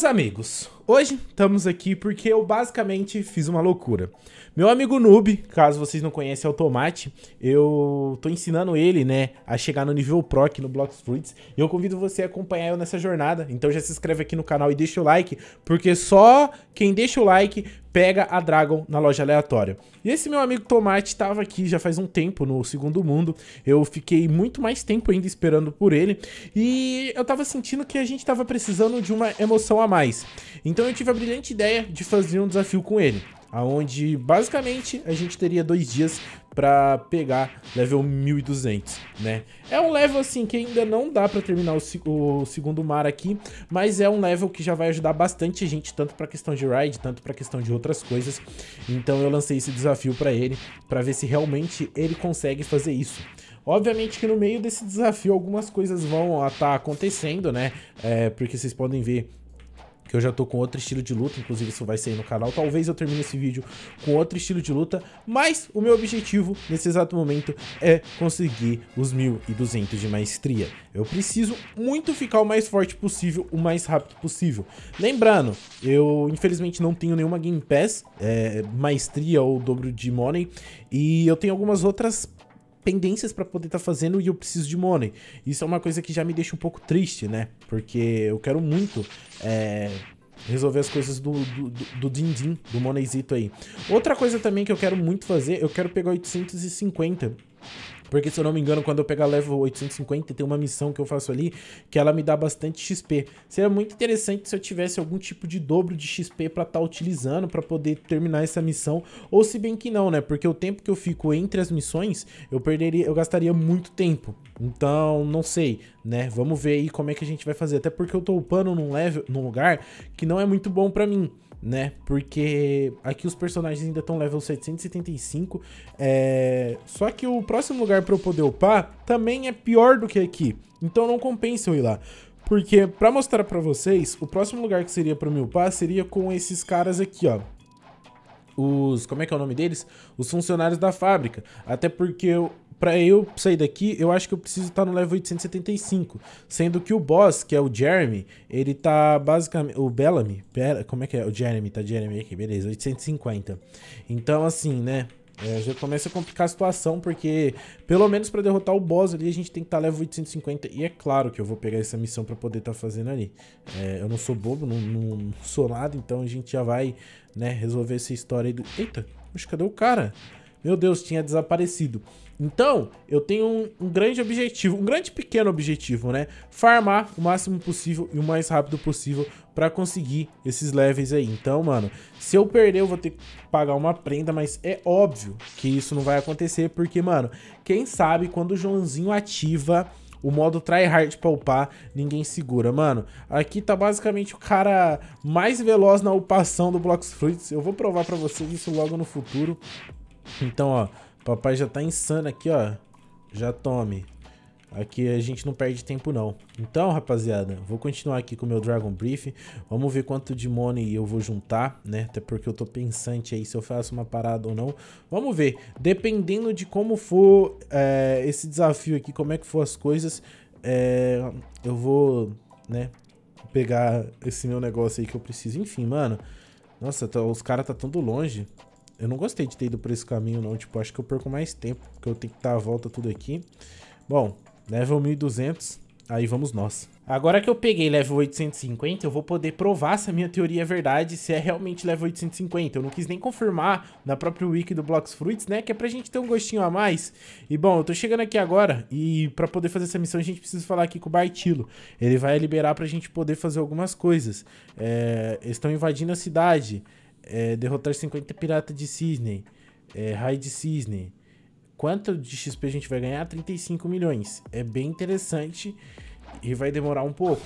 Meus amigos, Hoje estamos aqui porque eu basicamente fiz uma loucura. Meu amigo Noob, caso vocês não conhecem, é o Tomate. Eu tô ensinando ele, né, a chegar no nível Pro aqui no Blocks Fruits. E eu convido você a acompanhar eu nessa jornada. Então já se inscreve aqui no canal e deixa o like, porque só quem deixa o like pega a Dragon na loja aleatória. E esse meu amigo Tomate estava aqui já faz um tempo no Segundo Mundo. Eu fiquei muito mais tempo ainda esperando por ele. E eu tava sentindo que a gente tava precisando de uma emoção a mais. Então, então eu tive a brilhante ideia de fazer um desafio com ele, aonde basicamente a gente teria dois dias para pegar level 1200, né? É um level assim que ainda não dá para terminar o, o, segundo mar aqui, mas é um level que já vai ajudar bastante a gente tanto para questão de ride, tanto para questão de outras coisas. Então eu lancei esse desafio para ele para ver se realmente ele consegue fazer isso. Obviamente que no meio desse desafio algumas coisas vão estar tá acontecendo, né? É, porque vocês podem ver que eu já tô com outro estilo de luta, inclusive isso vai sair no canal. Talvez eu termine esse vídeo com outro estilo de luta, mas o meu objetivo nesse exato momento é conseguir os 1200 de maestria. Eu preciso muito ficar o mais forte possível, o mais rápido possível. Lembrando, eu infelizmente não tenho nenhuma Game Pass, é, maestria ou dobro de money, e eu tenho algumas outras pendências para poder estar tá fazendo e eu preciso de money. Isso é uma coisa que já me deixa um pouco triste, né? Porque eu quero muito é, resolver as coisas do, do, do din-din, do, do moneyzito aí. Outra coisa também que eu quero muito fazer, eu quero pegar 850 porque, se eu não me engano, quando eu pegar level 850, tem uma missão que eu faço ali que ela me dá bastante XP. Seria muito interessante se eu tivesse algum tipo de dobro de XP pra estar tá utilizando pra poder terminar essa missão. Ou se bem que não, né? Porque o tempo que eu fico entre as missões, eu perderia, eu gastaria muito tempo. Então, não sei, né? Vamos ver aí como é que a gente vai fazer. Até porque eu tô upando num, level, num lugar que não é muito bom pra mim né? Porque aqui os personagens ainda estão level 775. É... Só que o próximo lugar para eu poder upar também é pior do que aqui. Então não compensa eu ir lá. Porque, para mostrar para vocês, o próximo lugar que seria para eu upar seria com esses caras aqui, ó os. Como é que é o nome deles? Os funcionários da fábrica. Até porque para eu sair daqui, eu acho que eu preciso estar tá no level 875. Sendo que o boss, que é o Jeremy, ele tá basicamente... O Bellamy, pera, como é que é? O Jeremy, tá Jeremy aqui, beleza, 850. Então, assim, né... É, já começa a complicar a situação, porque pelo menos para derrotar o boss ali a gente tem que estar tá level 850. E é claro que eu vou pegar essa missão para poder estar tá fazendo ali. É, eu não sou bobo, não, não, sou nada, então a gente já vai né, resolver essa história aí do... Eita, mas cadê o cara? meu Deus, tinha desaparecido. Então, eu tenho um, um, grande objetivo, um grande pequeno objetivo, né? Farmar o máximo possível e o mais rápido possível pra conseguir esses levels aí. Então, mano, se eu perder, eu vou ter que pagar uma prenda, mas é óbvio que isso não vai acontecer, porque, mano, quem sabe quando o Joãozinho ativa o modo tryhard pra upar, ninguém segura. Mano, aqui tá basicamente o cara mais veloz na upação do Blox Fruits. Eu vou provar pra vocês isso logo no futuro. Então, ó, papai já tá insano aqui, ó. Já tome. Aqui a gente não perde tempo não. Então, rapaziada, vou continuar aqui com o meu Dragon Brief. Vamos ver quanto de money eu vou juntar, né? Até porque eu tô pensante aí se eu faço uma parada ou não. Vamos ver. Dependendo de como for é, esse desafio aqui, como é que for as coisas, é, eu vou, né, pegar esse meu negócio aí que eu preciso. Enfim, mano. Nossa, tá, os caras tá tão longe eu não gostei de ter ido por esse caminho, não. Tipo, acho que eu perco mais tempo, porque eu tenho que dar a volta tudo aqui. Bom, level 1200, aí vamos nós. Agora que eu peguei level 850, eu vou poder provar se a minha teoria é verdade, se é realmente level 850. Eu não quis nem confirmar na própria wiki do Blocks Fruits, né? Que é pra gente ter um gostinho a mais. E bom, eu tô chegando aqui agora e pra poder fazer essa missão a gente precisa falar aqui com o Bartilo. Ele vai liberar pra gente poder fazer algumas coisas. É, eles estão invadindo a cidade é, derrotar 50 pirata de cisne, é, raio de cisne. Quanto de XP a gente vai ganhar? 35 milhões. É bem interessante e vai demorar um pouco.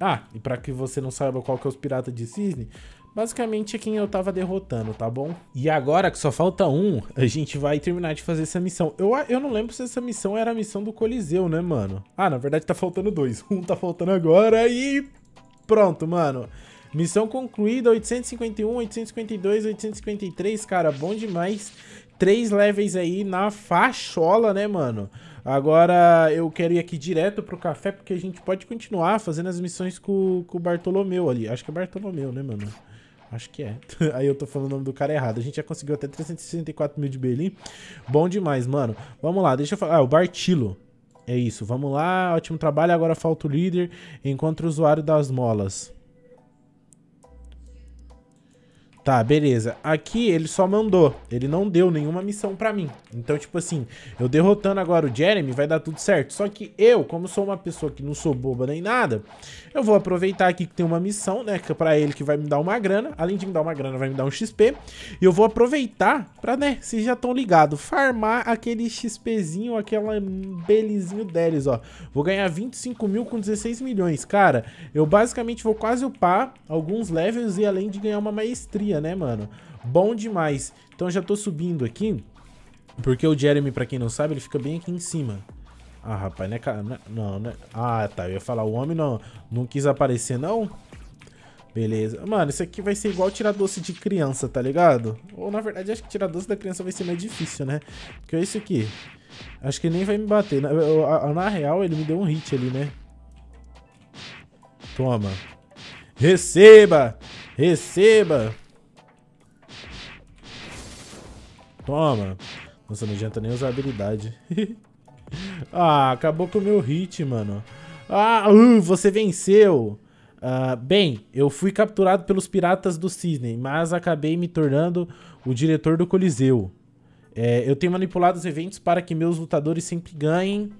Ah, e para que você não saiba qual que é os piratas de cisne, basicamente é quem eu tava derrotando, tá bom? E agora que só falta um, a gente vai terminar de fazer essa missão. Eu, eu não lembro se essa missão era a missão do Coliseu, né, mano? Ah, na verdade tá faltando dois. Um tá faltando agora e... Pronto, mano. Missão concluída, 851, 852, 853, cara, bom demais. Três levels aí na fachola, né, mano? Agora eu quero ir aqui direto pro café, porque a gente pode continuar fazendo as missões com, com o Bartolomeu ali. Acho que é Bartolomeu, né, mano? Acho que é. Aí eu tô falando o nome do cara errado. A gente já conseguiu até 364 mil de Berlim. Bom demais, mano. Vamos lá, deixa eu falar. Ah, o Bartilo. É isso, vamos lá. Ótimo trabalho. Agora falta o líder. Encontra o usuário das molas. Tá, beleza. Aqui ele só mandou. Ele não deu nenhuma missão pra mim. Então, tipo assim, eu derrotando agora o Jeremy vai dar tudo certo. Só que eu, como sou uma pessoa que não sou boba nem nada, eu vou aproveitar aqui que tem uma missão, né? É pra ele que vai me dar uma grana. Além de me dar uma grana, vai me dar um XP. E eu vou aproveitar pra, né? Vocês já estão ligados. Farmar aquele XPzinho, aquela belezinho deles, ó. Vou ganhar 25 mil com 16 milhões. Cara, eu basicamente vou quase upar alguns levels e além de ganhar uma maestria né, mano? Bom demais. Então já tô subindo aqui, porque o Jeremy, pra quem não sabe, ele fica bem aqui em cima. Ah, rapaz, né? Não, né? Ah, tá. Eu ia falar, o homem não, não quis aparecer, não? Beleza. Mano, isso aqui vai ser igual tirar doce de criança, tá ligado? Ou, na verdade, acho que tirar doce da criança vai ser mais difícil, né? Que é isso aqui. Acho que ele nem vai me bater. Na, na real, ele me deu um hit ali, né? Toma. Receba! Receba! Toma. Nossa, não adianta nem usar habilidade. ah, acabou com o meu hit, mano. Ah, uh, você venceu. Uh, bem, eu fui capturado pelos piratas do Cisne, mas acabei me tornando o diretor do Coliseu. É, eu tenho manipulado os eventos para que meus lutadores sempre ganhem.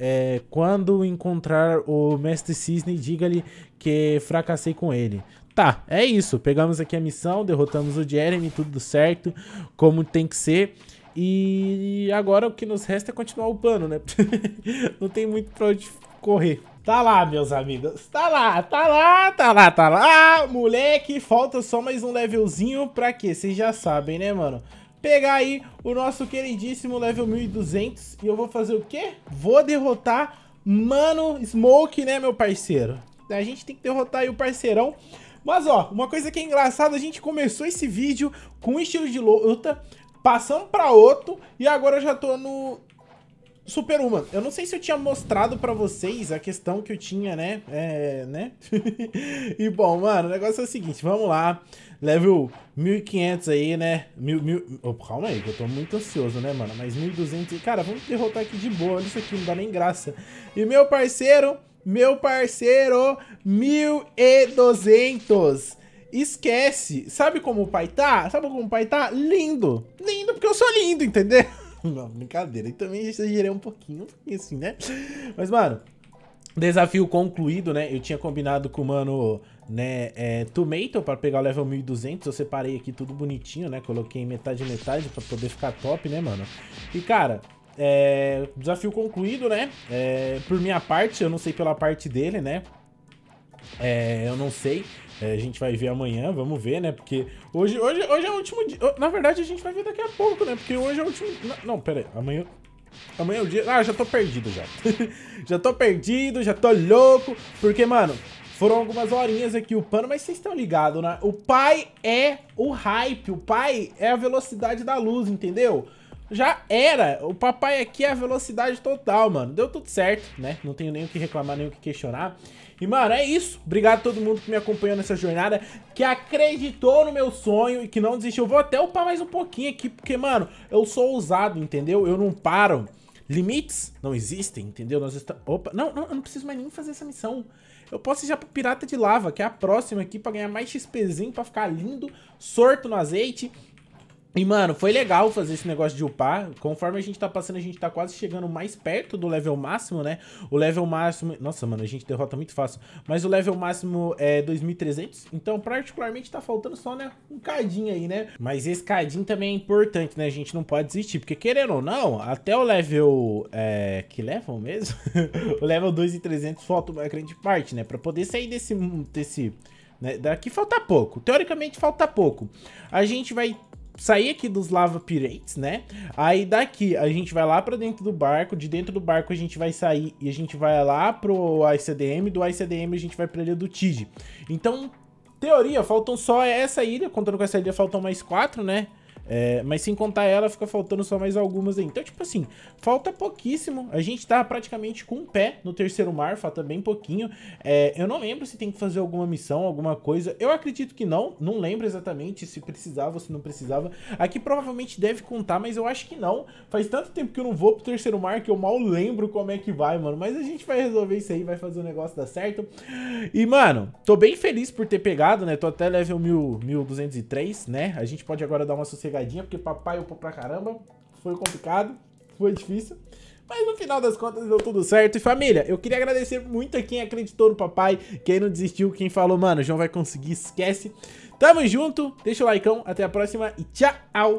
É, quando encontrar o Mestre Cisne, diga-lhe que fracassei com ele. Tá, é isso. Pegamos aqui a missão, derrotamos o Jeremy, tudo certo, como tem que ser. E agora o que nos resta é continuar o pano né? Não tem muito pra onde correr. Tá lá, meus amigos. Tá lá, tá lá, tá lá, tá lá. Ah, moleque, falta só mais um levelzinho pra quê? Vocês já sabem, né, mano? Pegar aí o nosso queridíssimo level 1200 e eu vou fazer o quê? Vou derrotar Mano Smoke, né, meu parceiro? A gente tem que derrotar aí o parceirão. Mas ó, uma coisa que é engraçada, a gente começou esse vídeo com um estilo de luta, passamos pra outro e agora eu já tô no Super Human. Eu não sei se eu tinha mostrado pra vocês a questão que eu tinha, né? É, né? e bom, mano, o negócio é o seguinte, vamos lá. Level 1500 aí, né? Mil, mil... Oh, calma aí, que eu tô muito ansioso, né, mano? Mas 1200... Cara, vamos derrotar aqui de boa, olha isso aqui, não dá nem graça. E meu parceiro meu parceiro, 1.200. Esquece. Sabe como o pai tá? Sabe como o pai tá? Lindo. Lindo porque eu sou lindo, entendeu? Não, brincadeira. E também exagerei um pouquinho, um pouquinho assim, né? Mas, mano, desafio concluído, né? Eu tinha combinado com o mano, né, é, Tomato pra pegar o level 1200. Eu separei aqui tudo bonitinho, né? Coloquei metade metade pra poder ficar top, né, mano? E, cara, é, desafio concluído, né? É, por minha parte, eu não sei pela parte dele, né? É, eu não sei. É, a gente vai ver amanhã, vamos ver, né? Porque hoje, hoje, hoje é o último dia. Na verdade, a gente vai ver daqui a pouco, né? Porque hoje é o último. Não, pera aí. Amanhã. Amanhã é o dia. Ah, já tô perdido já. já tô perdido, já tô louco. Porque, mano, foram algumas horinhas aqui o pano, mas vocês estão ligados, né? O pai é o hype, o pai é a velocidade da luz, entendeu? já era. O papai aqui é a velocidade total, mano. Deu tudo certo, né? Não tenho nem o que reclamar, nem o que questionar. E, mano, é isso. Obrigado a todo mundo que me acompanhou nessa jornada, que acreditou no meu sonho e que não desistiu. Eu vou até upar mais um pouquinho aqui, porque, mano, eu sou ousado, entendeu? Eu não paro. Limites não existem, entendeu? Nós estamos... Opa, não, não, eu não preciso mais nem fazer essa missão. Eu posso ir já pro Pirata de Lava, que é a próxima aqui, pra ganhar mais XPzinho, pra ficar lindo, sorto no azeite... E, mano, foi legal fazer esse negócio de upar. Conforme a gente tá passando, a gente tá quase chegando mais perto do level máximo, né? O level máximo... Nossa, mano, a gente derrota muito fácil. Mas o level máximo é 2.300. Então, particularmente, tá faltando só, né? Um cadinho aí, né? Mas esse cadinho também é importante, né? A gente não pode desistir. Porque, querendo ou não, até o level... É... Que level mesmo? o level 2.300 falta uma grande parte, né? Pra poder sair desse... desse... Né? Daqui falta pouco. Teoricamente falta pouco. A gente vai sair aqui dos Lava Pirates, né? Aí daqui a gente vai lá para dentro do barco, de dentro do barco a gente vai sair e a gente vai lá pro ICDM, do ICDM a gente vai pra ilha do tige Então, teoria, faltam só essa ilha, contando com essa ilha faltam mais quatro, né? É, mas sem contar ela, fica faltando só mais algumas aí. Então, tipo assim, falta pouquíssimo. A gente tá praticamente com um pé no terceiro mar, falta bem pouquinho. É, eu não lembro se tem que fazer alguma missão, alguma coisa. Eu acredito que não. Não lembro exatamente se precisava ou se não precisava. Aqui provavelmente deve contar, mas eu acho que não. Faz tanto tempo que eu não vou pro terceiro mar que eu mal lembro como é que vai, mano. Mas a gente vai resolver isso aí, vai fazer o negócio dar certo. E, mano, tô bem feliz por ter pegado, né? Tô até level 1203, né? A gente pode agora dar uma sossegada pegadinha, porque papai upou pra caramba. Foi complicado, foi difícil. Mas no final das contas deu tudo certo. E família, eu queria agradecer muito a quem acreditou no papai, quem não desistiu, quem falou, mano, o João vai conseguir, esquece. Tamo junto, deixa o like, até a próxima e tchau!